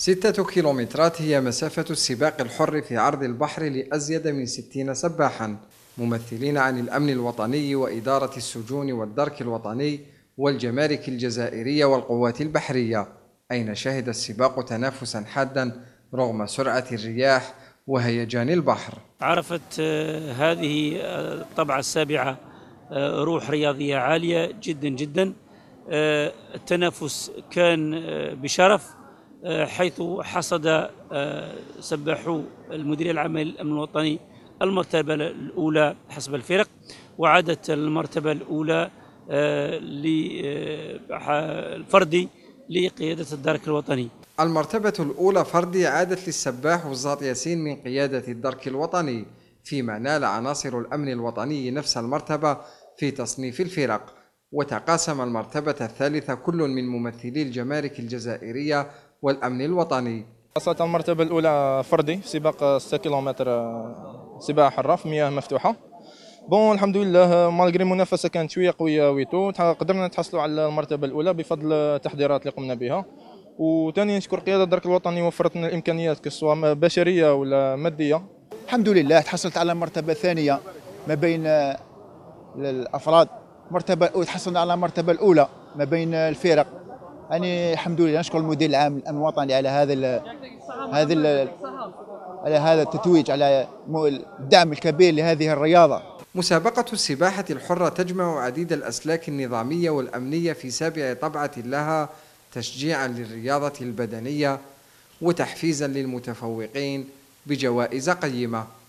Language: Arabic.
ستة كيلومترات هي مسافة السباق الحر في عرض البحر لأزيد من ستين سباحا ممثلين عن الأمن الوطني وإدارة السجون والدرك الوطني والجمارك الجزائرية والقوات البحرية أين شهد السباق تنافسا حادا رغم سرعة الرياح وهيجان البحر عرفت آه، هذه الطبعة آه، السابعة آه، روح رياضية عالية جدا جدا التنافس كان بشرف حيث حصد آه، سباحو المديريه العامه للامن الوطني المرتبه الاولى حسب الفرق وعادت المرتبه الاولى آه، آه، لفردي لقياده الدرك الوطني المرتبة الأولى فردي عادت للسباح وزاط ياسين من قيادة الدرك الوطني فيما نال عناصر الأمن الوطني نفس المرتبة في تصنيف الفرق وتقاسم المرتبة الثالثة كل من ممثلي الجمارك الجزائرية والأمن الوطني خاصة المرتبة الأولى فردي في سباق 6 كيلومتر آه، سباق حرة في مياه مفتوحة بون الحمد لله مالغري المنافسه كانت شويه قويه ويتو قدرنا نتحصلوا على المرتبه الاولى بفضل التحضيرات اللي قمنا بها وثاني نشكر قياده الدرك الوطني وفرت لنا الامكانيات سواء بشريه ولا ماديه الحمد لله تحصلت على مرتبه ثانيه ما بين الافراد آه، مرتبه تحصلنا على المرتبه الاولى ما بين الفرق يعني الحمد لله نشكر يعني المدير العام الامن الوطني على هذا ال هذا ال على هذا التتويج على الدعم الكبير لهذه الرياضه مسابقة السباحة الحرة تجمع عديد الأسلاك النظامية والأمنية في سابع طبعة لها تشجيعا للرياضة البدنية وتحفيزا للمتفوقين بجوائز قيمة